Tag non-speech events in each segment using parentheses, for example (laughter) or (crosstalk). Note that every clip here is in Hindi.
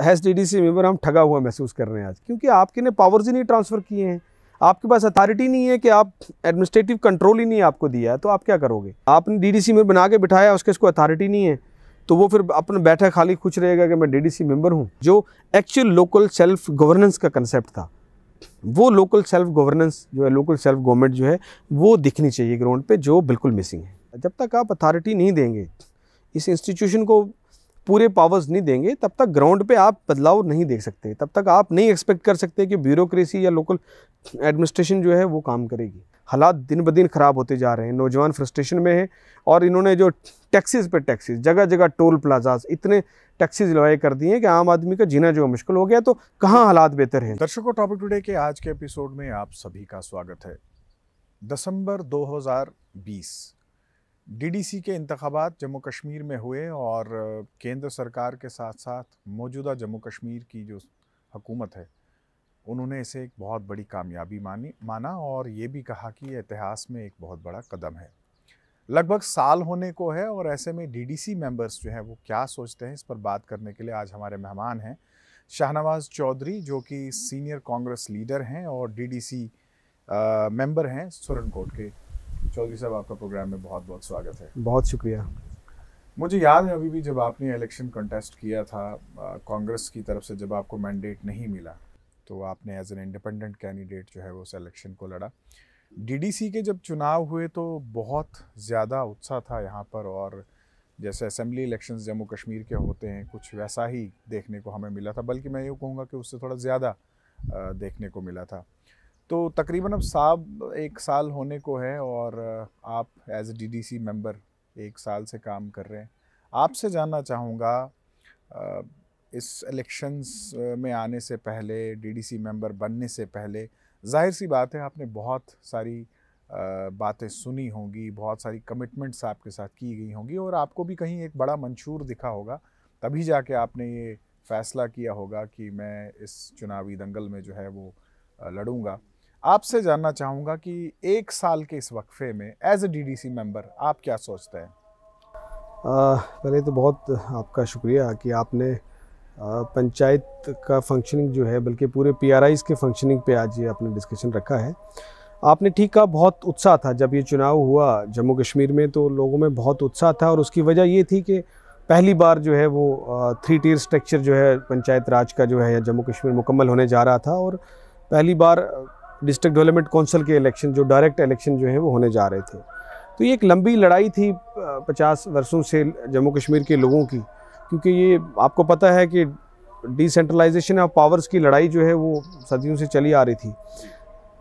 S D D C member हम ठगा हुआ महसूस कर रहे हैं आज क्योंकि आपके ने पावर्स ही नहीं ट्रांसफ़र किए हैं आपके पास अथॉरिटी नहीं है कि आप एडमिनिस्ट्रेटिव कंट्रोल ही नहीं आपको दिया है तो आप क्या करोगे आपने डी डी सी मेम्बर बना के बिठाया उसके इसको अथॉरिटी नहीं है तो वो फिर अपना बैठा खाली खुश रहेगा कि मैं डी डी सी मेम्बर हूँ जो एक्चुअल लोकल सेल्फ गवर्नेंस का कंसेप्ट था वो लोकल सेल्फ गवर्नेंस जो है लोकल सेल्फ गवर्नमेंट जो है वो दिखनी चाहिए ग्राउंड पे जो बिल्कुल मिसिंग है जब तक आप अथॉरिटी नहीं देंगे इस इंस्टीट्यूशन को पूरे पावर्स नहीं देंगे तब तक ग्राउंड पे आप बदलाव नहीं देख सकते तब तक आप नहीं एक्सपेक्ट कर सकते कि ब्यूरोक्रेसी या लोकल एडमिनिस्ट्रेशन जो है वो काम करेगी हालात दिन ब दिन ख़राब होते जा रहे हैं नौजवान फ्रस्ट्रेशन में है और इन्होंने जो टैक्सीज़ पे टैक्सीज जगह जगह टोल प्लाजाज इतने टैक्सीज लगाए कर दिए कि आम आदमी का जीना जो मुश्किल हो गया तो कहाँ हालात बेहतर हैं दर्शकों टॉपिक टुडे के आज के एपिसोड में आप सभी का स्वागत है दिसंबर दो डीडीसी के इंतबात जम्मू कश्मीर में हुए और केंद्र सरकार के साथ साथ मौजूदा जम्मू कश्मीर की जो हकूमत है उन्होंने इसे एक बहुत बड़ी कामयाबी मानी माना और ये भी कहा कि ये इतिहास में एक बहुत बड़ा कदम है लगभग साल होने को है और ऐसे में डीडीसी मेंबर्स जो हैं वो क्या सोचते हैं इस पर बात करने के लिए आज हमारे मेहमान हैं शाहनवाज चौधरी जो कि सीनियर कांग्रेस लीडर हैं और डीडीसी मेंबर हैं सुरनकोट के चौधरी साहब आपका प्रोग्राम में बहुत बहुत स्वागत है बहुत शुक्रिया मुझे याद है अभी भी जब आपने इलेक्शन कंटेस्ट किया था कांग्रेस की तरफ से जब आपको मैंडेट नहीं मिला तो आपने एज एन इंडिपेंडेंट कैंडिडेट जो है वो उस इलेक्शन को लड़ा डीडीसी के जब चुनाव हुए तो बहुत ज़्यादा उत्साह था यहाँ पर और जैसे असेंबली इलेक्शंस जम्मू कश्मीर के होते हैं कुछ वैसा ही देखने को हमें मिला था बल्कि मैं ये कहूँगा कि उससे थोड़ा ज़्यादा देखने को मिला था तो तकरीबन अब साहब एक साल होने को है और आप as a D D C member एक साल से काम कर रहे हैं आपसे जानना चाहूँगा इस इलेक्शंस में आने से पहले डीडीसी मेंबर बनने से पहले जाहिर सी बात है आपने बहुत सारी बातें सुनी होंगी बहुत सारी कमिटमेंट्स आपके साथ की गई होंगी और आपको भी कहीं एक बड़ा मंशूर दिखा होगा तभी जाके आपने ये फ़ैसला किया होगा कि मैं इस चुनावी दंगल में जो है वो लड़ूंगा आपसे जानना चाहूँगा कि एक साल के इस वक्फे में एज ए डीडीसी मेंबर आप क्या सोचते हैं पहले तो बहुत आपका शुक्रिया कि आपने पंचायत का फंक्शनिंग जो है बल्कि पूरे पीआरआईस के फंक्शनिंग पे आज ये आपने डिस्कशन रखा है आपने ठीक कहा बहुत उत्साह था जब ये चुनाव हुआ जम्मू कश्मीर में तो लोगों में बहुत उत्साह था और उसकी वजह ये थी कि पहली बार जो है वो थ्री टीयर स्ट्रक्चर जो है पंचायत राज का जो है जम्मू कश्मीर मुकम्मल होने जा रहा था और पहली बार डिस्ट्रिक्ट डेवलपमेंट काउंसिल के इलेक्शन जो डायरेक्ट इलेक्शन जो है वो होने जा रहे थे तो ये एक लंबी लड़ाई थी पचास वर्षों से जम्मू कश्मीर के लोगों की क्योंकि ये आपको पता है कि डिसेंट्रलाइजेशन ऑफ पावर्स की लड़ाई जो है वो सदियों से चली आ रही थी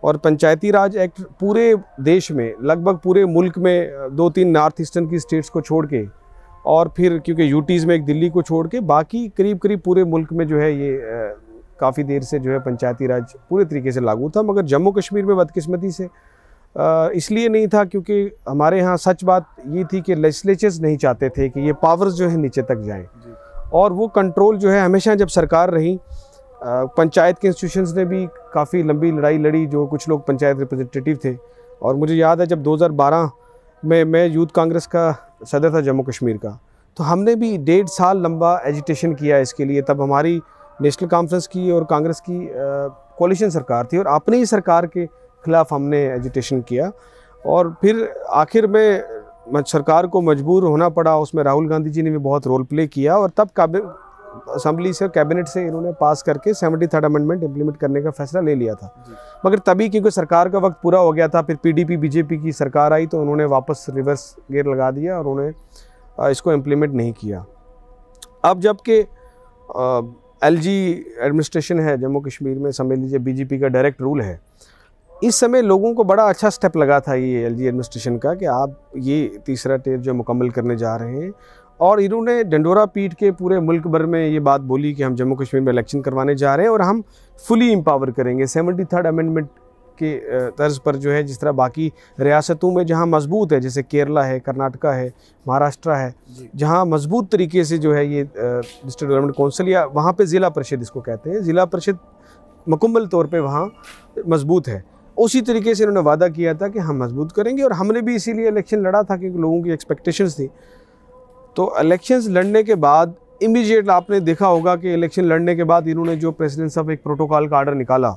और पंचायती राज एक्ट पूरे देश में लगभग पूरे मुल्क में दो तीन नॉर्थ ईस्टर्न की स्टेट्स को छोड़ के और फिर क्योंकि यूटीज़ में एक दिल्ली को छोड़ के बाकी करीब करीब पूरे मुल्क में जो है ये काफ़ी देर से जो है पंचायती राज पूरे तरीके से लागू था मगर जम्मू कश्मीर में बदकिस्मती से इसलिए नहीं था क्योंकि हमारे यहाँ सच बात ये थी कि लेजिस्लेचर्स नहीं चाहते थे कि ये पावर्स जो है नीचे तक जाएँ और वो कंट्रोल जो है हमेशा जब सरकार रही पंचायत के इंस्टीट्यूशंस ने भी काफ़ी लंबी लड़ाई लड़ी जो कुछ लोग पंचायत रिप्रेजेंटेटिव थे और मुझे याद है जब 2012 में मैं यूथ कांग्रेस का सदर था जम्मू कश्मीर का तो हमने भी डेढ़ साल लंबा एजिटेशन किया इसके लिए तब हमारी नेशनल कॉन्फ्रेंस की और कांग्रेस की कोलिशन सरकार थी और अपनी ही सरकार के खिलाफ हमने एजिटेशन किया और फिर आखिर में सरकार को मजबूर होना पड़ा उसमें राहुल गांधी जी ने भी बहुत रोल प्ले किया और तब काबिल असम्बली से कैबिनेट से इन्होंने पास करके सेवेंटी थर्ड अमेंडमेंट इम्प्लीमेंट करने का फैसला ले लिया था मगर तभी क्योंकि सरकार का वक्त पूरा हो गया था फिर पीडीपी बीजेपी की सरकार आई तो उन्होंने वापस रिवर्स गेयर लगा दिया और उन्होंने इसको इम्प्लीमेंट नहीं किया अब जबकि एलजी एडमिनिस्ट्रेशन है जम्मू कश्मीर में समझ लीजिए बीजेपी का डायरेक्ट रूल है इस समय लोगों को बड़ा अच्छा स्टेप लगा था ये एलजी एडमिनिस्ट्रेशन का कि आप ये तीसरा टेप जो मुकम्मल करने जा रहे हैं और इन्होंने डंडोरा पीट के पूरे मुल्क भर में ये बात बोली कि हम जम्मू कश्मीर में इलेक्शन करवाने जा रहे हैं और हम फुली एम्पावर करेंगे सेवेंटी थर्ड अमेंडमेंट के तर्ज पर जो है जिस तरह बाकी रियासतों में जहाँ मजबूत है जैसे केरला है कर्नाटका है महाराष्ट्र है जहाँ मजबूत तरीके से जो है ये डिस्ट्रिक्ट डेवलपमेंट काउंसिल या वहाँ पे ज़िला परिषद इसको कहते हैं ज़िला परिषद मुकम्मल तौर पे वहाँ मजबूत है उसी तरीके से इन्होंने वादा किया था कि हम मजबूत करेंगे और हमने भी इसीलिए इलेक्शन लड़ा था क्योंकि लोगों की एक्सपेक्टेशंस थी तो इलेक्शंस लड़ने के बाद इमीजिएट आपने देखा होगा कि इलेक्शन लड़ने के बाद इन्होंने जो प्रेसिडेंस ऑफ एक प्रोटोकॉल का आर्डर निकाला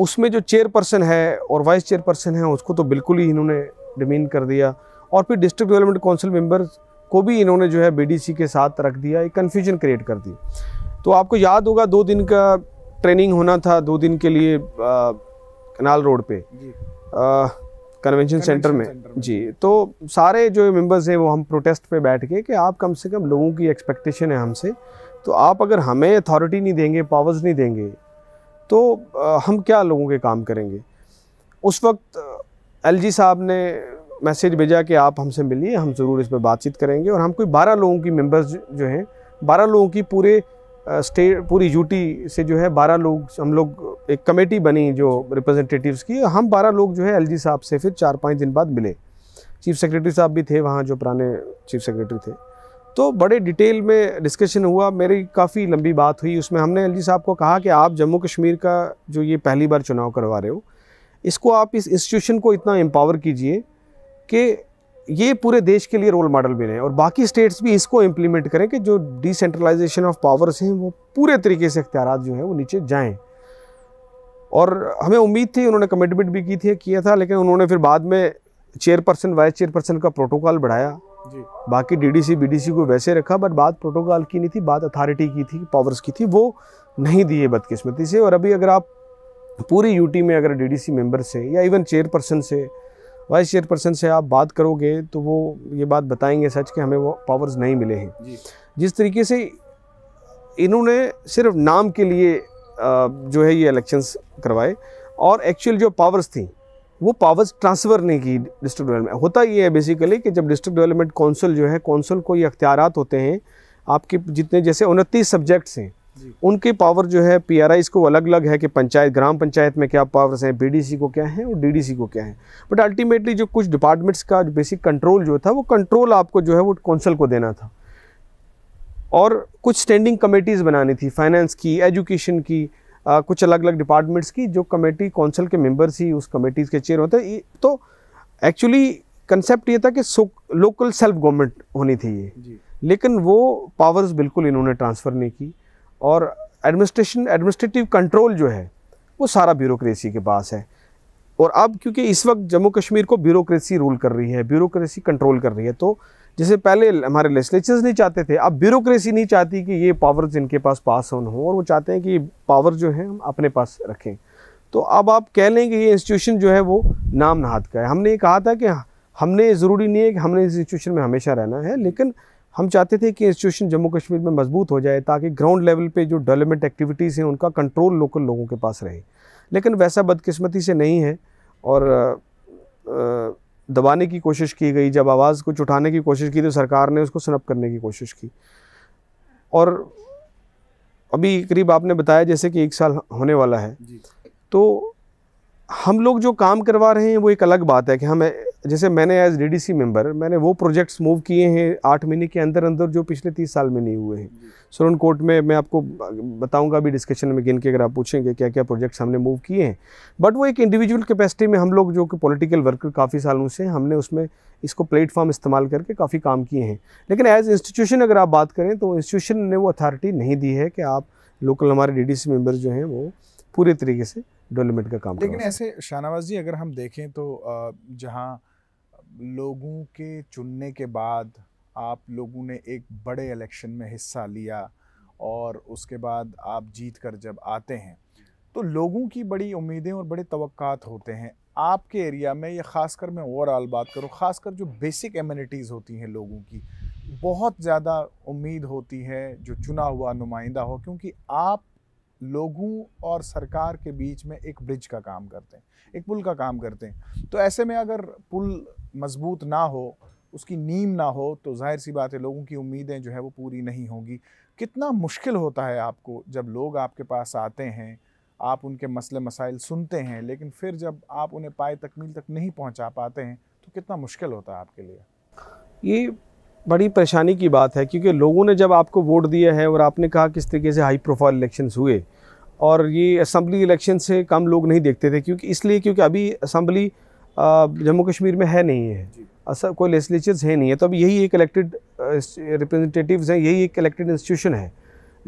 उसमें जो चेयरपर्सन है और वाइस चेयरपर्सन है उसको तो बिल्कुल ही इन्होंने डिमीन कर दिया और फिर डिस्ट्रिक्ट डेवलपमेंट काउंसिल मेंबर्स को भी इन्होंने जो है बीडीसी के साथ रख दिया एक कन्फ्यूजन क्रिएट कर दी तो आपको याद होगा दो दिन का ट्रेनिंग होना था दो दिन के लिए कनाल रोड पे कन्वेंशन सेंटर में जी तो सारे जो मेंबर्स हैं वो हम प्रोटेस्ट पे बैठ के कि आप कम से कम लोगों की एक्सपेक्टेशन है हमसे तो आप अगर हमें अथॉरिटी नहीं देंगे पावर्स नहीं देंगे तो हम क्या लोगों के काम करेंगे उस वक्त एल साहब ने मैसेज भेजा कि आप हमसे मिलिए हम ज़रूर इस पर बातचीत करेंगे और हम कोई बारह लोगों की मेंबर्स जो हैं बारह लोगों की पूरे स्टेट पूरी यूटी से जो है बारह लोग हम लोग एक कमेटी बनी जो रिप्रेजेंटेटिव्स की हम बारह लोग जो है एलजी साहब से फिर चार पाँच दिन बाद मिले चीफ सेक्रेटरी साहब भी थे वहाँ जो पुराने चीफ सेक्रेटरी थे तो बड़े डिटेल में डिस्कशन हुआ मेरी काफ़ी लंबी बात हुई उसमें हमने एल साहब को कहा कि आप जम्मू कश्मीर का जो ये पहली बार चुनाव करवा रहे हो इसको आप इस इंस्टीट्यूशन को इतना एम्पावर कीजिए कि ये पूरे देश के लिए रोल मॉडल बने और बाकी स्टेट्स भी इसको इम्प्लीमेंट करें कि जो डिसेंट्रलाइजेशन ऑफ पावर्स हैं वो पूरे तरीके से अख्तियार जो हैं वो नीचे जाएँ और हमें उम्मीद थी उन्होंने कमिटमेंट भी की थी किया था लेकिन उन्होंने फिर बाद में चेयरपर्सन वाइस चेयरपर्सन का प्रोटोकॉल बढ़ाया जी बाकी डीडीसी बीडीसी को वैसे रखा बट बात प्रोटोकॉल की नहीं थी बात अथॉरिटी की थी पावर्स की थी वो नहीं दिए बदकिस्मती से और अभी अगर आप पूरी यूटी में अगर डीडीसी मेंबर से या इवन चेयरपर्सन से वाइस चेयरपर्सन से आप बात करोगे तो वो ये बात बताएंगे सच कि हमें वो पावर्स नहीं मिले हैं जिस तरीके से इन्होंने सिर्फ नाम के लिए जो है ये इलेक्शंस करवाए और एक्चुअल जो पावर्स थी वो पावर्स ट्रांसफ़र नहीं की डिस्ट्रिक्ट डेवलपमेंट होता ये है बेसिकली कि जब डिस्ट्रिक्ट डेवलपमेंट कौंसिल जो है कौंसिल को ये अख्तियारत होते हैं आपके जितने जैसे उनतीस सब्जेक्ट्स हैं उनके पावर जो है पी आर आई को अलग अलग है कि पंचायत ग्राम पंचायत में क्या पावर्स हैं पी को क्या है और डी को क्या है बट अल्टीमेटली जो कुछ डिपार्टमेंट्स का बेसिक कंट्रोल जो था वो कंट्रोल आपको जो है वो कौंसिल को देना था और कुछ स्टैंडिंग कमेटीज़ बनानी थी फाइनेंस की एजुकेशन की आ, कुछ अलग अलग डिपार्टमेंट्स की जो कमेटी काउंसिल के मेंबर्स ही उस कमेटीज़ के चेयर होते तो एक्चुअली कंसेप्ट ये था कि लोकल सेल्फ गवर्नमेंट होनी थी ये लेकिन वो पावर्स बिल्कुल इन्होंने ट्रांसफ़र नहीं की और एडमिनिस्ट्रेशन एडमिनिस्ट्रेटिव कंट्रोल जो है वो सारा ब्यूरोक्रेसी के पास है और अब क्योंकि इस वक्त जम्मू कश्मीर को ब्यूरोक्रेसी रूल कर रही है ब्यूरोक्रेसी कंट्रोल कर रही है तो जिसे पहले हमारे लेजिस्लेचर्स नहीं चाहते थे अब ब्यूरोक्रेसी नहीं चाहती कि ये पावर जिनके पास पास ऑन हों और वो चाहते हैं कि पावर जो है हम अपने पास रखें तो अब आप कह लें कि ये इंस्टीट्यूशन जो है वो नाम नहाद का है हमने ये कहा था कि हाँ, हमने ज़रूरी नहीं है कि हमने इस इंस्टीट्यूशन में हमेशा रहना है लेकिन हम चाहते थे कि इंस्टीट्यूशन जम्मू कश्मीर में मजबूत हो जाए ताकि ग्राउंड लेवल पर जो डेवलपमेंट एक्टिविटीज़ हैं उनका कंट्रोल लोकल लोगों के पास रहे लेकिन वैसा बदकिस्मती से नहीं है और आ, आ, दबाने की कोशिश की गई जब आवाज़ कुछ उठाने की कोशिश की तो सरकार ने उसको सनप करने की कोशिश की और अभी करीब आपने बताया जैसे कि एक साल होने वाला है तो हम लोग जो काम करवा रहे हैं वो एक अलग बात है कि हम जैसे मैंने एज डी डी मेंबर मैंने वो प्रोजेक्ट्स मूव किए हैं आठ महीने के अंदर अंदर जो पिछले तीस साल में नहीं हुए हैं सुरन कोर्ट में मैं आपको बताऊंगा अभी डिस्कशन में गिन के अगर आप पूछेंगे क्या क्या प्रोजेक्ट्स हमने मूव किए हैं बट वो एक इंडिविजुअल कैपेसिटी में हम लोग जो कि पोलिटिकल वर्कर काफ़ी सालों से हमने उसमें इसको प्लेटफॉर्म इस्तेमाल करके काफ़ी काम किए हैं लेकिन एज इंस्टीट्यूशन अगर आप बात करें तो इंस्टीट्यूशन ने वो अथॉरिटी नहीं दी है कि आप लोकल हमारे डी डी जो हैं वो पूरे तरीके से डोलोमिट का काम लेकिन ऐसे शाहनवाज जी अगर हम देखें तो जहाँ लोगों के चुनने के बाद आप लोगों ने एक बड़े इलेक्शन में हिस्सा लिया और उसके बाद आप जीत कर जब आते हैं तो लोगों की बड़ी उम्मीदें और बड़े तवक्कात होते हैं आपके एरिया में या ख़ासकर मैं ओवरऑल बात करूँ ख़ासकर जो बेसिक एमिनिटीज़ होती हैं लोगों की बहुत ज़्यादा उम्मीद होती है जो चुना हुआ नुमाइंदा हो क्योंकि आप लोगों और सरकार के बीच में एक ब्रिज का काम करते हैं एक पुल का काम करते हैं तो ऐसे में अगर पुल मजबूत ना हो उसकी नीम ना हो तो जाहिर सी बात है लोगों की उम्मीदें जो है वो पूरी नहीं होंगी कितना मुश्किल होता है आपको जब लोग आपके पास आते हैं आप उनके मसले मसाइल सुनते हैं लेकिन फिर जब आप उन्हें पाए तकमील तक नहीं पहुंचा पाते हैं तो कितना मुश्किल होता है आपके लिए ये बड़ी परेशानी की बात है क्योंकि लोगों ने जब आपको वोट दिया है और आपने कहा किस तरीके से हाई प्रोफाइल इलेक्शंस हुए और ये असम्बली इलेक्शन से कम लोग नहीं देखते थे क्योंकि इसलिए क्योंकि अभी असम्बली जम्मू कश्मीर में है नहीं है असर कोई लेजिस्लेचर्स है नहीं है तो अब यही एक इलेक्टेड रिप्रेजेंटेटिव्स हैं यही एक इलेक्टेड इंस्टीट्यूशन है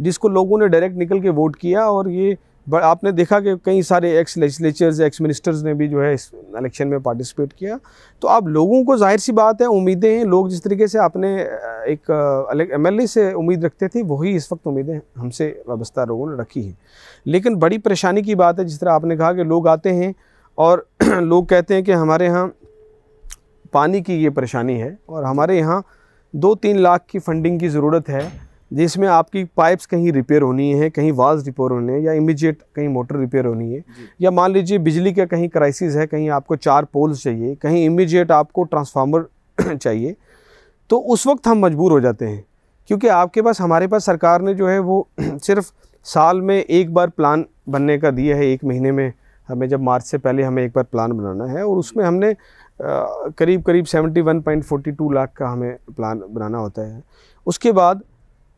जिसको लोगों ने डायरेक्ट निकल के वोट किया और ये आपने देखा कि कई सारे एक्स लेजिस्लेचर्स एक्स मिनिस्टर्स ने भी जो है इस इलेक्शन में पार्टिसिपेट किया तो आप लोगों को जाहिर सी बात है उम्मीदें हैं लोग जिस तरीके से आपने एक एम से उम्मीद रखते थे वही इस वक्त उम्मीदें हमसे वाबस्ता लोगों ने रखी हैं लेकिन बड़ी परेशानी की बात है जिस तरह आपने कहा कि लोग आते हैं और (clears throat) लोग कहते हैं कि हमारे यहाँ पानी की ये परेशानी है और हमारे यहाँ दो तीन लाख की फंडिंग की ज़रूरत है जिसमें आपकी पाइप्स कहीं रिपेयर होनी है कहीं वाल्स रिपेयर होने हैं या इमीडिएट कहीं मोटर रिपेयर होनी है या मान लीजिए बिजली का कहीं क्राइसिस है कहीं आपको चार पोल्स चाहिए कहीं इमीडिएट आपको ट्रांसफार्मर (clears throat) चाहिए तो उस वक्त हम मजबूर हो जाते हैं क्योंकि आपके पास हमारे पास सरकार ने जो है वो (clears throat) सिर्फ साल में एक बार प्लान बनने का दिया है एक महीने में हमें जब मार्च से पहले हमें एक बार प्लान बनाना है और उसमें हमने करीब करीब टू लाख का हमें प्लान बनाना होता है उसके बाद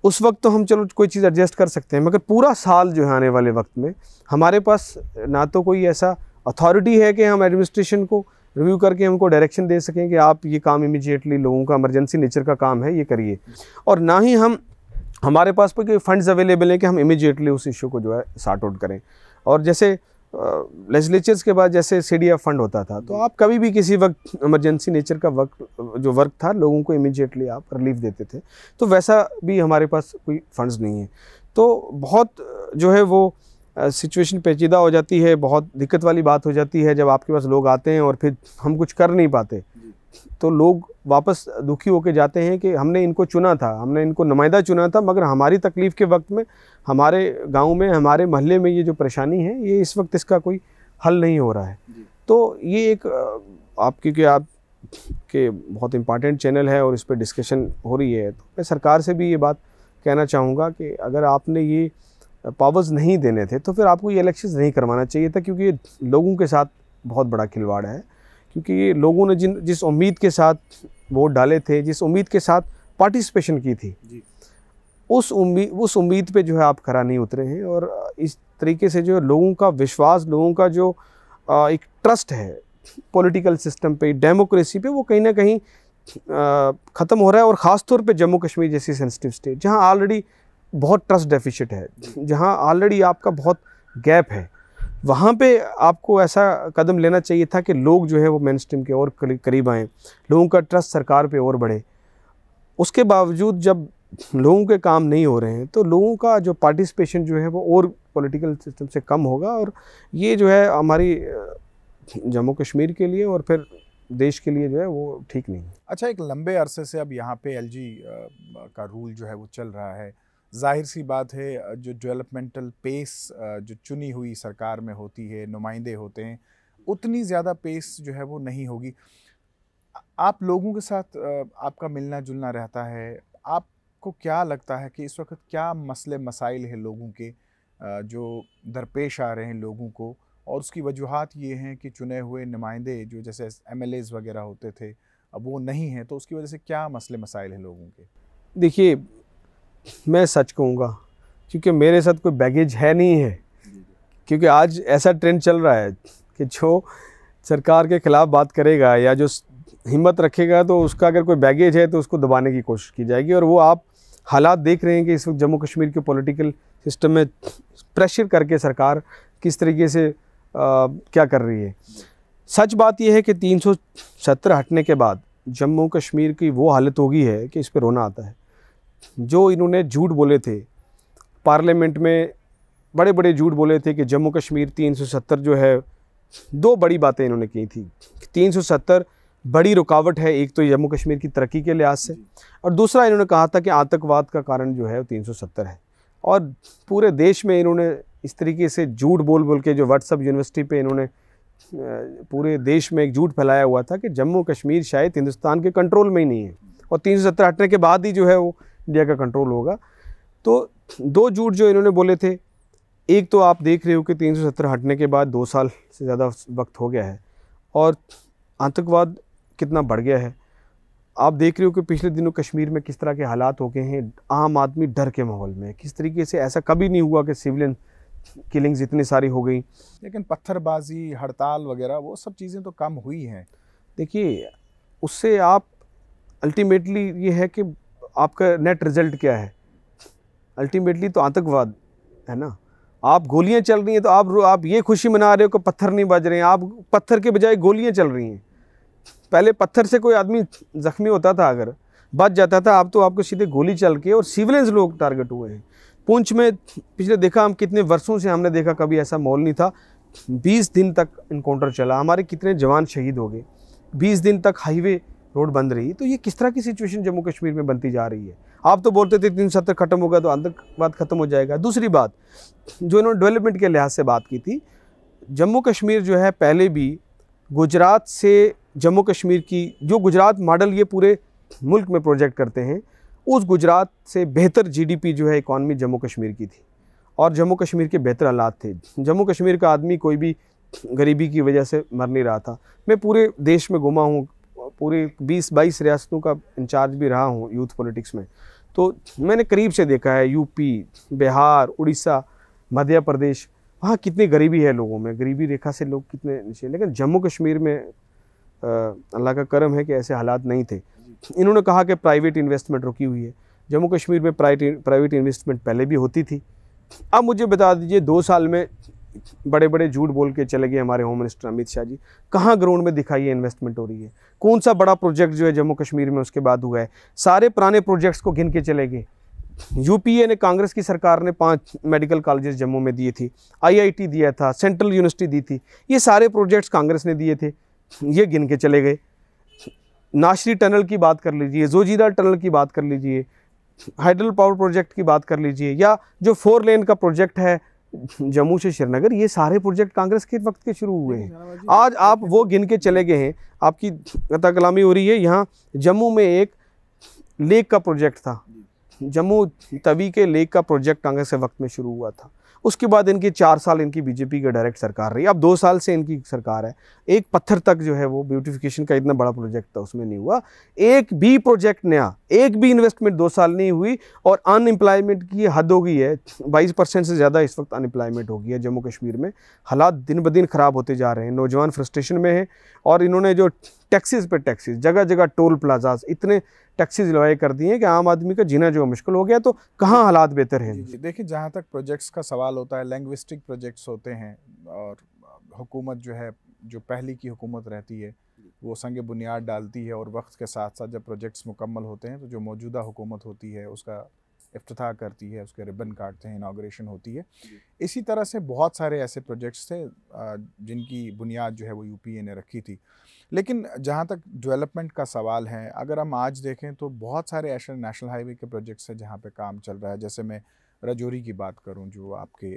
उस वक्त तो हम चलो कोई चीज़ एडजस्ट कर सकते हैं मगर पूरा साल जो है आने वाले वक्त में हमारे पास ना तो कोई ऐसा अथॉरिटी है कि हम एडमिनिस्ट्रेशन को रिव्यू करके हमको डायरेक्शन दे सकें कि आप ये काम इमीजिएटली लोगों का इमरजेंसी नेचर का काम है ये करिए और ना ही हम हमारे पास पर कोई फंड्स अवेलेबल हैं कि हम इमीजिएटली उस इशू को जो है सार्ट आउट करें और जैसे लेजिस्लेचर्स के बाद जैसे सी फंड होता था तो आप कभी भी किसी वक्त इमरजेंसी नेचर का वक्त जो वर्क था लोगों को इमीजिएटली आप रिलीफ देते थे तो वैसा भी हमारे पास कोई फंड्स नहीं है तो बहुत जो है वो सिचुएशन पेचीदा हो जाती है बहुत दिक्कत वाली बात हो जाती है जब आपके पास लोग आते हैं और फिर हम कुछ कर नहीं पाते तो लोग वापस दुखी होकर जाते हैं कि हमने इनको चुना था हमने इनको नुमाइंदा चुना था मगर हमारी तकलीफ़ के वक्त में हमारे गांव में हमारे महल्ले में ये जो परेशानी है ये इस वक्त इसका कोई हल नहीं हो रहा है तो ये एक आप क्योंकि आप के बहुत इम्पॉर्टेंट चैनल है और इस पर डिस्कशन हो रही है तो मैं सरकार से भी ये बात कहना चाहूँगा कि अगर आपने ये पावर्स नहीं देने थे तो फिर आपको ये इलेक्शन नहीं करवाना चाहिए था क्योंकि ये लोगों के साथ बहुत बड़ा खिलवाड़ है क्योंकि लोगों ने जिन जिस उम्मीद के साथ वोट डाले थे जिस उम्मीद के साथ पार्टिसिपेशन की थी उस उम्मीद उस उम्मीद पे जो है आप खरा नहीं उतरे हैं और इस तरीके से जो लोगों का विश्वास लोगों का जो एक ट्रस्ट है पॉलिटिकल सिस्टम पे डेमोक्रेसी पे वो कहीं ना कहीं ख़त्म हो रहा है और ख़ास तौर पे जम्मू कश्मीर जैसी सेंसिटिव स्टेट जहाँ ऑलरेडी बहुत ट्रस्ट डेफिशिट है जहाँ ऑलरेडी आपका बहुत गैप है वहाँ पे आपको ऐसा कदम लेना चाहिए था कि लोग जो है वो मेन स्ट्रीम के और करीब आएँ लोगों का ट्रस्ट सरकार पे और बढ़े उसके बावजूद जब लोगों के काम नहीं हो रहे हैं तो लोगों का जो पार्टिसिपेशन जो है वो और पॉलिटिकल सिस्टम से कम होगा और ये जो है हमारी जम्मू कश्मीर के लिए और फिर देश के लिए जो है वो ठीक नहीं है अच्छा एक लंबे अरसे से अब यहाँ पे एलजी का रूल जो है वो चल रहा है जाहिर सी बात है जो डेवलपमेंटल पेस जो चुनी हुई सरकार में होती है नुमाइंदे होते हैं उतनी ज़्यादा पेस जो है वो नहीं होगी आप लोगों के साथ आपका मिलना जुलना रहता है आपको क्या लगता है कि इस वक्त क्या मसले मसाइल हैं लोगों के जो दरपेश आ रहे हैं लोगों को और उसकी वजूहत ये हैं कि चुने हुए नुमाइंदे जो जैसे एम वगैरह होते थे अब वो नहीं हैं तो उसकी वजह से क्या मसले मसाइल हैं लोगों के देखिए मैं सच कहूँगा क्योंकि मेरे साथ कोई बैगेज है नहीं है क्योंकि आज ऐसा ट्रेंड चल रहा है कि जो सरकार के ख़िलाफ़ बात करेगा या जो हिम्मत रखेगा तो उसका अगर कोई बैगेज है तो उसको दबाने की कोशिश की जाएगी और वो आप हालात देख रहे हैं कि इस वक्त जम्मू कश्मीर के पॉलिटिकल सिस्टम में प्रेशर करके सरकार किस तरीके से आ, क्या कर रही है सच बात यह है कि 370 हटने के बाद जम्मू कश्मीर की वो हालत होगी है कि इस पर रोना आता है जो इन्होंने झूठ बोले थे पार्लियामेंट में बड़े बड़े झूठ बोले थे कि जम्मू कश्मीर 370 जो है दो बड़ी बातें इन्होंने की थी 370 बड़ी रुकावट है एक तो जम्मू कश्मीर की तरक्की के लिहाज से और दूसरा इन्होंने कहा था कि आतंकवाद का कारण जो है वो तीन है और पूरे देश में इन्होंने इस तरीके से झूठ बोल बोल के जो व्हाट्सअप यूनिवर्सिटी पे इन्होंने पूरे देश में एक झूठ फैलाया हुआ था कि जम्मू कश्मीर शायद हिंदुस्तान के कंट्रोल में ही नहीं है और तीन हटने के बाद ही जो है वो इंडिया का कंट्रोल होगा तो दो झूठ जो इन्होंने बोले थे एक तो आप देख रहे हो कि 370 हटने के बाद दो साल से ज़्यादा वक्त हो गया है और आतंकवाद कितना बढ़ गया है आप देख रहे हो कि पिछले दिनों कश्मीर में किस तरह के हालात हो गए हैं आम आदमी डर के माहौल में किस तरीके से ऐसा कभी नहीं हुआ कि सिविलियन किलिंग्स इतनी सारी हो गई लेकिन पत्थरबाजी हड़ताल वगैरह वो सब चीज़ें तो कम हुई हैं देखिए उससे आप अल्टीमेटली ये है कि आपका नेट रिजल्ट क्या है अल्टीमेटली तो आतंकवाद है ना आप गोलियां चल रही हैं तो आप आप ये खुशी मना रहे हो कि पत्थर नहीं बज रहे हैं आप पत्थर के बजाय गोलियां चल रही हैं पहले पत्थर से कोई आदमी ज़ख्मी होता था अगर बच जाता था आप तो आपको सीधे गोली चल के और सिविलेंस लोग टारगेट हुए हैं पूंछ में पिछले देखा हम कितने वर्षों से हमने देखा कभी ऐसा माहौल नहीं था बीस दिन तक इनकाउंटर चला हमारे कितने जवान शहीद हो गए बीस दिन तक हाईवे रोड बंद रही तो ये किस तरह की सिचुएशन जम्मू कश्मीर में बनती जा रही है आप तो बोलते थे तीन सत्र खत्म होगा तो आतंकवाद खत्म हो जाएगा दूसरी बात जो इन्होंने डेवलपमेंट के लिहाज से बात की थी जम्मू कश्मीर जो है पहले भी गुजरात से जम्मू कश्मीर की जो गुजरात मॉडल ये पूरे मुल्क में प्रोजेक्ट करते हैं उस गुजरात से बेहतर जीडीपी जो है इकॉनमी जम्मू कश्मीर की थी और जम्मू कश्मीर के बेहतर हालात थे जम्मू कश्मीर का आदमी कोई भी गरीबी की वजह से मर नहीं रहा था मैं पूरे देश में घुमा हूँ पूरी 20-22 रियासतों का इंचार्ज भी रहा हूँ यूथ पॉलिटिक्स में तो मैंने करीब से देखा है यूपी बिहार उड़ीसा मध्य प्रदेश वहाँ कितनी गरीबी है लोगों में गरीबी रेखा से लोग कितने नीचे लेकिन जम्मू कश्मीर में अल्लाह का करम है कि ऐसे हालात नहीं थे इन्होंने कहा कि प्राइवेट इन्वेस्टमेंट रुकी हुई है जम्मू कश्मीर में प्राइवेट प्राइवेट इन्वेस्टमेंट पहले भी होती थी अब मुझे बता दीजिए दो साल में बड़े बड़े झूठ बोल के चले गए हमारे होम मिनिस्टर अमित शाह जी कहाँ ग्राउंड में दिखाई है इन्वेस्टमेंट हो रही है कौन सा बड़ा प्रोजेक्ट जो है जम्मू कश्मीर में उसके बाद हुआ है सारे पुराने प्रोजेक्ट्स को गिन के चले गए यूपीए ने कांग्रेस की सरकार ने पांच मेडिकल कॉलेजेस जम्मू में दिए थी आईआईटी दिया था सेंट्रल यूनिवर्सिटी दी थी ये सारे प्रोजेक्ट्स कांग्रेस ने दिए थे ये गिन के चले गए नाशरी टनल की बात कर लीजिए जोजीदा टनल की बात कर लीजिए हाइड्रल पावर प्रोजेक्ट की बात कर लीजिए या जो फोर लेन का प्रोजेक्ट है जम्मू से श्रीनगर ये सारे प्रोजेक्ट कांग्रेस के वक्त के शुरू हुए हैं आज आप वो गिन के चले गए हैं आपकी कता गलामी हो रही है यहाँ जम्मू में एक लेक का प्रोजेक्ट था जम्मू तवी के लेक का प्रोजेक्ट कांग्रेस के वक्त में शुरू हुआ था उसके बाद इनकी चार साल इनकी बीजेपी की डायरेक्ट सरकार रही अब दो साल से इनकी सरकार है एक पत्थर तक जो है वो ब्यूटिफिकेशन का इतना बड़ा प्रोजेक्ट था उसमें नहीं हुआ एक भी प्रोजेक्ट नया एक भी इन्वेस्टमेंट दो साल नहीं हुई और अनएम्प्लॉयमेंट की हद हो गई है बाईस परसेंट से ज़्यादा इस वक्त अनएम्प्लॉयमेंट हो गई है जम्मू कश्मीर में हालात दिन ब दिन ख़राब होते जा रहे हैं नौजवान फ्रस्ट्रेशन में है और इन्होंने जो टैक्सीज पे टैक्सीज जगह जगह टोल प्लाजाज इतने टैक्सीज लगाए कर दिए हैं कि आम आदमी का जीना जो मुश्किल हो गया तो कहाँ हालात बेहतर हैं देखिए जहाँ तक प्रोजेक्ट्स का सवाल होता है लैंग्विस्टिक प्रोजेक्ट्स होते हैं और हुकूमत जो है जो पहली की हुकूमत रहती है वो संग बुनियाद डालती है और वक्त के साथ साथ जब प्रोजेक्ट्स मुकम्मल होते हैं तो जो मौजूदा हुकूमत होती है उसका इफ्तः करती है उसके रिबन काटते हैं इनाग्रेशन होती है इसी तरह से बहुत सारे ऐसे प्रोजेक्ट्स थे जिनकी बुनियाद जो है वो यू ने रखी थी लेकिन जहाँ तक डेवलपमेंट का सवाल है अगर हम आज देखें तो बहुत सारे ऐसे नेशनल हाईवे के प्रोजेक्ट्स हैं जहाँ पर काम चल रहा है जैसे मैं रजौरी की बात करूं जो आपके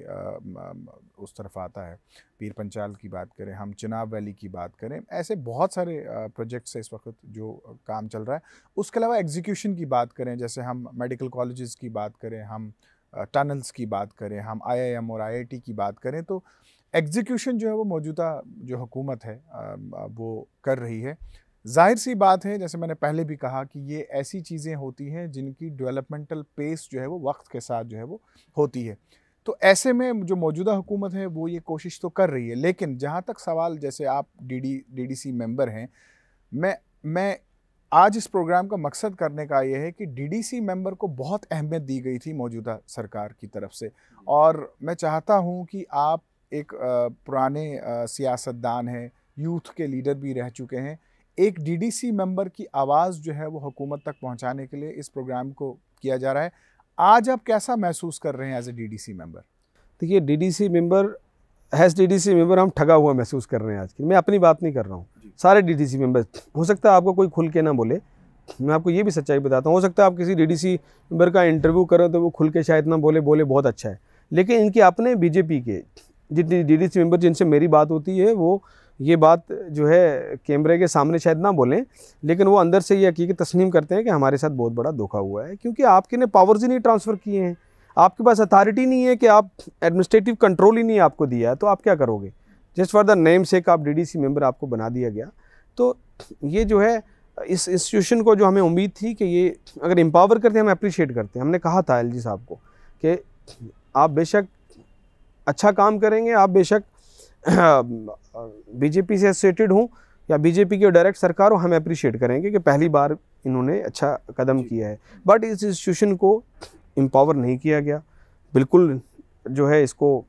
उस तरफ आता है पीर पंचाल की बात करें हम चिनाब वैली की बात करें ऐसे बहुत सारे प्रोजेक्ट्स हैं इस वक्त जो काम चल रहा है उसके अलावा एग्जीक्यूशन की बात करें जैसे हम मेडिकल कॉलेज़ की बात करें हम टनल्स की बात करें हम आईआईएम और आईआईटी की बात करें तो एग्जीक्यूशन जो है वो मौजूदा जो हुकूमत है वो कर रही है जाहिर सी बात है जैसे मैंने पहले भी कहा कि ये ऐसी चीज़ें होती हैं जिनकी डेवलपमेंटल पेस जो है वो वक्त के साथ जो है वो होती है तो ऐसे में जो मौजूदा हुकूमत है वो ये कोशिश तो कर रही है लेकिन जहाँ तक सवाल जैसे आप डीडी डीडीसी मेंबर हैं मैं मैं आज इस प्रोग्राम का मकसद करने का ये है कि डीडीसी मेंबर को बहुत अहमियत दी गई थी मौजूदा सरकार की तरफ से और मैं चाहता हूँ कि आप एक पुराने सियासतदान हैं यूथ के लीडर भी रह चुके हैं एक डीडीसी मेंबर की आवाज़ जो है वो हुकूमत तक पहुंचाने के लिए इस प्रोग्राम को किया जा रहा है आज आप कैसा महसूस कर रहे हैं एज ए सी मेंबर देखिए DDC member D C member हम ठगा हुआ महसूस कर रहे हैं आज की मैं अपनी बात नहीं कर रहा हूँ सारे डीडीसी मेंबर हो सकता है आपको कोई खुल के ना बोले मैं आपको ये भी सच्चाई बताता हूँ हो सकता है आप किसी डीडीसी मेंबर का इंटरव्यू करो तो वो खुल के शायद ना बोले बोले बहुत अच्छा है लेकिन इनके अपने बीजेपी के जितने सी मेंबर जिनसे मेरी बात होती है वो ये बात जो है कैमरे के सामने शायद ना बोलें लेकिन वो अंदर से ये हकीकत तस्लीम करते हैं कि हमारे साथ बहुत बड़ा धोखा हुआ है क्योंकि आपके ने पावर्स ही नहीं ट्रांसफ़र किए हैं आपके पास अथॉरिटी नहीं है कि आप एडमिनिस्ट्रेटिव कंट्रोल ही नहीं आपको दिया है तो आप क्या करोगे just for the namesake आप डी मेंबर आपको बना दिया गया तो ये जो है इस इंस्टीट्यूशन को जो हमें उम्मीद थी कि ये अगर एम्पावर करते हम अप्रिशिएट करते हमने कहा था एल साहब को कि आप बेशक अच्छा काम करेंगे आप बेशक बीजेपी से एसोसिएटेड हूँ या बीजेपी की डायरेक्ट सरकार हो हम अप्रिशिएट करेंगे कि पहली बार इन्होंने अच्छा कदम किया है बट इस इंस्टीट्यूशन को एम्पावर नहीं किया गया बिल्कुल जो है इसको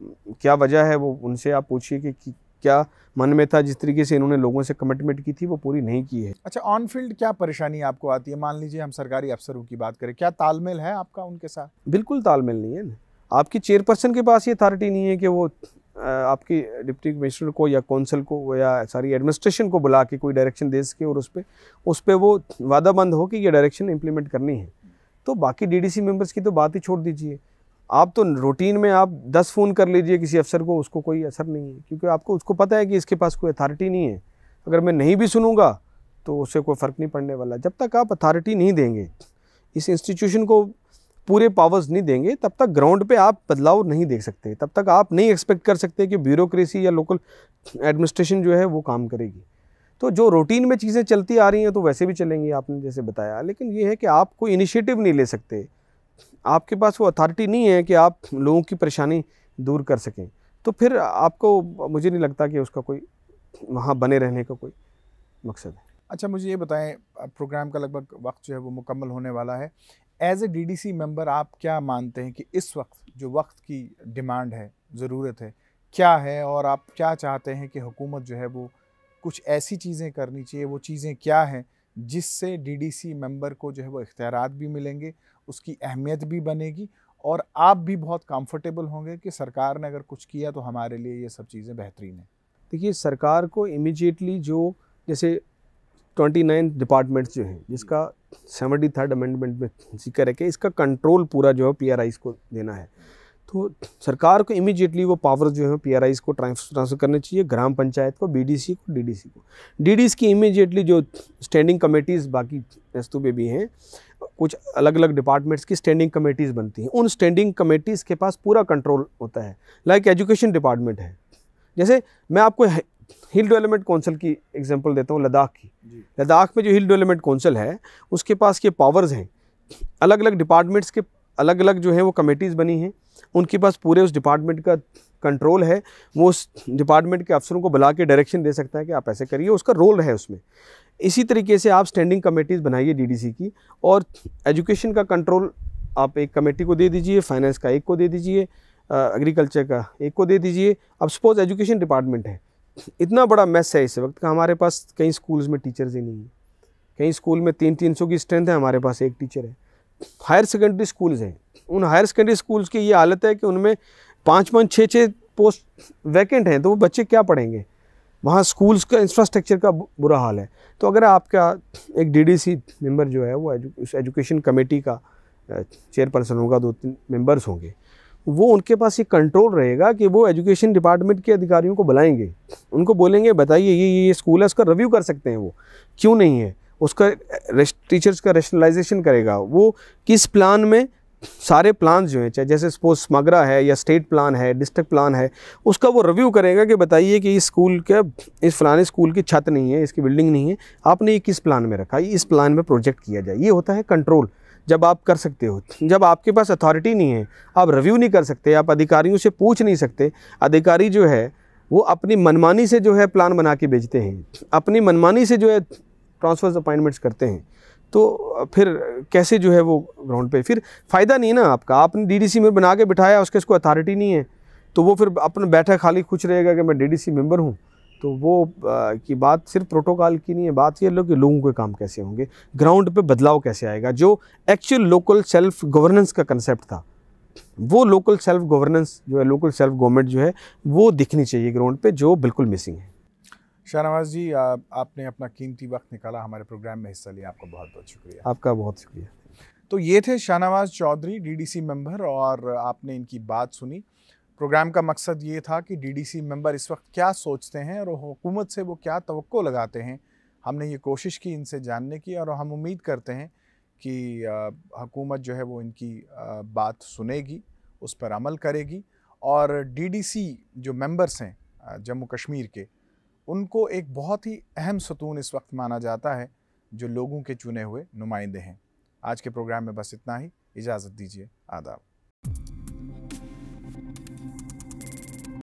क्या वजह है वो उनसे आप पूछिए कि, कि क्या मन में था जिस तरीके से इन्होंने लोगों से कमिटमेंट की थी वो पूरी नहीं की है अच्छा ऑन फील्ड क्या परेशानी आपको आती है मान लीजिए हम सरकारी अफसरों की बात करें क्या तालमेल है आपका उनके साथ बिल्कुल तालमेल नहीं है ना आपकी चेयरपर्सन के पास ये अथॉरिटी नहीं है कि वो आपकी डिप्टी कमिश्नर को या कौंसिल को या सारी एडमिनिस्ट्रेशन को बुला के कोई डायरेक्शन दे सके और उस पर उस पर वो वादाबंद हो कि ये डायरेक्शन इम्प्लीमेंट करनी है तो बाकी डीडीसी मेंबर्स की तो बात ही छोड़ दीजिए आप तो रूटीन में आप दस फ़ोन कर लीजिए किसी अफसर को उसको कोई असर नहीं है क्योंकि आपको उसको पता है कि इसके पास कोई अथॉरिटी नहीं है अगर मैं नहीं भी सुनूंगा तो उससे कोई फ़र्क नहीं पड़ने वाला जब तक आप अथॉरिटी नहीं देंगे इस इंस्टीट्यूशन को पूरे पावर्स नहीं देंगे तब तक ग्राउंड पे आप बदलाव नहीं देख सकते तब तक आप नहीं एक्सपेक्ट कर सकते कि ब्यूरोक्रेसी या लोकल एडमिनिस्ट्रेशन जो है वो काम करेगी तो जो रूटीन में चीज़ें चलती आ रही हैं तो वैसे भी चलेंगी आपने जैसे बताया लेकिन ये है कि आप कोई इनिशिएटिव नहीं ले सकते आपके पास वो अथॉरिटी नहीं है कि आप लोगों की परेशानी दूर कर सकें तो फिर आपको मुझे नहीं लगता कि उसका कोई वहाँ बने रहने का कोई मकसद है अच्छा मुझे ये बताएं प्रोग्राम का लगभग वक्त जो है वो मुकम्मल होने वाला है as a D D C member आप क्या मानते हैं कि इस वक्त जो वक्त की डिमांड है ज़रूरत है क्या है और आप क्या चाहते हैं कि हुकूमत जो है वो कुछ ऐसी चीज़ें करनी चाहिए वो चीज़ें क्या हैं जिससे डी डी सी मेम्बर को जो है वो इख्तियार भी मिलेंगे उसकी अहमियत भी बनेगी और आप भी बहुत कंफर्टेबल होंगे कि सरकार ने अगर कुछ किया तो हमारे लिए ये सब चीज़ें बेहतरीन हैं देखिए सरकार को इमिजिएटली जो जैसे ट्वेंटी नाइन डिपार्टमेंट्स जो हैं जिसका सेवेंटी थर्ड अमेंडमेंट में जिक्र है कि इसका कंट्रोल पूरा जो है पी आर को देना है तो सरकार को इमीजिएटली वो पावर जो है पी आर को ट्रांसफर करने चाहिए ग्राम पंचायत को बी डी सी को डी डी सी को डी डी सी की इमीजिएटली जो स्टैंडिंग कमेटीज़ बाकी रस्तों पे भी हैं कुछ अलग अलग डिपार्टमेंट्स की स्टैंडिंग कमेटीज़ बनती हैं उन स्टैंडिंग कमेटीज़ के पास पूरा कंट्रोल होता है लाइक एजुकेशन डिपार्टमेंट है जैसे मैं आपको हिल डेवलपमेंट काउंसिल की एग्जांपल देता हूँ लद्दाख की लद्दाख में जो हिल डेवलपमेंट काउंसिल है उसके पास ये पावर्स हैं अलग अलग डिपार्टमेंट्स के अलग अलग जो है वो कमेटीज़ बनी हैं उनके पास पूरे उस डिपार्टमेंट का कंट्रोल है वो उस डिपार्टमेंट के अफसरों को बुला के डायरेक्शन दे सकता है कि आप ऐसे करिए उसका रोल है उसमें इसी तरीके से आप स्टैंडिंग कमेटीज़ बनाइए डीडीसी की और एजुकेशन का कंट्रोल आप एक कमेटी को दे दीजिए फाइनेंस का एक को दे दीजिए एग्रीकल्चर का एक को दे दीजिए अब सपोज़ एजुकेशन डिपार्टमेंट है इतना बड़ा मैस है इस वक्त का हमारे पास कई स्कूल्स में टीचर्स ही नहीं हैं कई स्कूल में तीन तीन सौ की स्ट्रेंथ है हमारे पास एक टीचर है हायर सेकेंडरी स्कूल्स हैं उन हायर सेकेंडरी स्कूल्स की ये हालत है कि उनमें पाँच पाँच छः छः पोस्ट वैकेंट हैं तो वो बच्चे क्या पढ़ेंगे वहाँ स्कूल्स का इंफ्रास्ट्रक्चर का बुरा हाल है तो अगर आपका एक डीडीसी मेंबर जो है वो एजु, उस एजुकेशन कमेटी का चेयरपर्सन होगा दो तीन मेंबर्स होंगे वो उनके पास ये कंट्रोल रहेगा कि वो एजुकेशन डिपार्टमेंट के अधिकारियों को बुलाएंगे उनको बोलेंगे बताइए ये ये स्कूल है उसका रिव्यू कर सकते हैं वो क्यों नहीं है उसका टीचर्स का रेशनलाइजेशन करेगा वो किस प्लान में सारे प्लान जो हैं चाहे जैसे सपोज मगरा है या स्टेट प्लान है डिस्ट्रिक्ट प्लान है उसका वो रिव्यू करेगा कि बताइए कि इस स्कूल के इस फलाने स्कूल की छत नहीं है इसकी बिल्डिंग नहीं है आपने ये किस प्लान में रखा है इस प्लान में प्रोजेक्ट किया जाए ये होता है कंट्रोल जब आप कर सकते हो जब आपके पास अथॉरिटी नहीं है आप रिव्यू नहीं कर सकते आप अधिकारियों से पूछ नहीं सकते अधिकारी जो है वो अपनी मनमानी से जो है प्लान बना के बेचते हैं अपनी मनमानी से जो है ट्रांसफर्स अपॉइंटमेंट्स करते हैं तो फिर कैसे जो है वो ग्राउंड पे फिर फ़ायदा नहीं है ना आपका आपने डीडीसी में बना के बिठाया उसके इसको अथॉरिटी नहीं है तो वो फिर अपना बैठा खाली खुश रहेगा कि मैं डीडीसी मेंबर हूँ तो वो आ, की बात सिर्फ प्रोटोकॉल की नहीं है बात ये लोग कि लोगों के काम कैसे होंगे ग्राउंड पे बदलाव कैसे आएगा जो एक्चुअल लोकल सेल्फ गवर्नेंस का कंसेप्ट था वो लोकल सेल्फ गवर्नेंस जो है लोकल सेल्फ गवर्नमेंट जो है वो दिखनी चाहिए ग्राउंड पे जो बिल्कुल मिसिंग है शाहनवाज जी आ, आपने अपना कीमती वक्त निकाला हमारे प्रोग्राम में हिस्सा लिया आपका बहुत बहुत शुक्रिया आपका बहुत शुक्रिया तो ये थे शाहनवाज चौधरी डीडीसी मेंबर और आपने इनकी बात सुनी प्रोग्राम का मकसद ये था कि डीडीसी मेंबर इस वक्त क्या सोचते हैं और हुकूमत से वो क्या तो लगाते हैं हमने ये कोशिश की इनसे जानने की और हम उम्मीद करते हैं कि हुकूमत जो है वो इनकी बात सुनेगी उस पर अमल करेगी और डीडीसी जो मेंबर्स हैं जम्मू कश्मीर के उनको एक बहुत ही अहम सतून इस वक्त माना जाता है जो लोगों के चुने हुए नुमाइंदे हैं आज के प्रोग्राम में बस इतना ही इजाज़त दीजिए आदाब